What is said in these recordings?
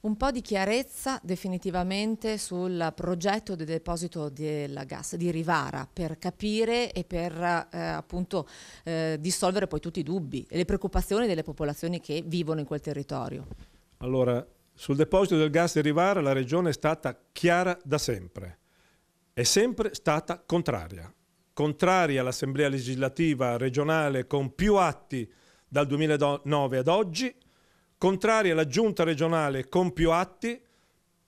un po' di chiarezza definitivamente sul progetto del deposito del gas di Rivara per capire e per eh, appunto eh, dissolvere poi tutti i dubbi e le preoccupazioni delle popolazioni che vivono in quel territorio. Allora, sul deposito del gas di Rivara la regione è stata chiara da sempre, è sempre stata contraria, contraria all'assemblea legislativa regionale con più atti dal 2009 ad oggi, contraria la giunta regionale con più atti,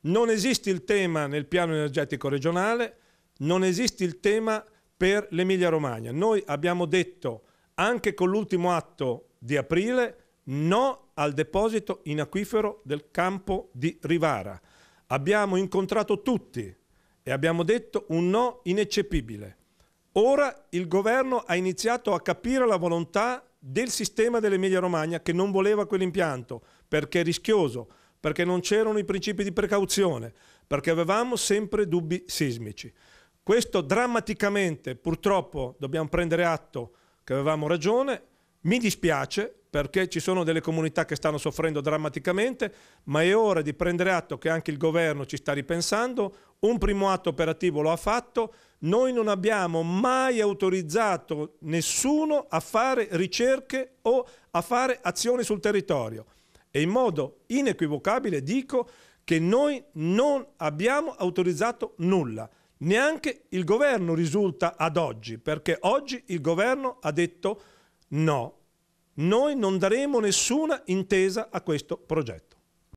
non esiste il tema nel piano energetico regionale, non esiste il tema per l'Emilia Romagna. Noi abbiamo detto anche con l'ultimo atto di aprile no al deposito in acquifero del campo di Rivara. Abbiamo incontrato tutti e abbiamo detto un no ineccepibile. Ora il governo ha iniziato a capire la volontà del sistema dell'Emilia Romagna che non voleva quell'impianto perché rischioso, perché non c'erano i principi di precauzione, perché avevamo sempre dubbi sismici. Questo drammaticamente, purtroppo, dobbiamo prendere atto che avevamo ragione, mi dispiace, perché ci sono delle comunità che stanno soffrendo drammaticamente, ma è ora di prendere atto che anche il governo ci sta ripensando, un primo atto operativo lo ha fatto, noi non abbiamo mai autorizzato nessuno a fare ricerche o a fare azioni sul territorio e in modo inequivocabile dico che noi non abbiamo autorizzato nulla. Neanche il governo risulta ad oggi, perché oggi il governo ha detto no noi non daremo nessuna intesa a questo progetto.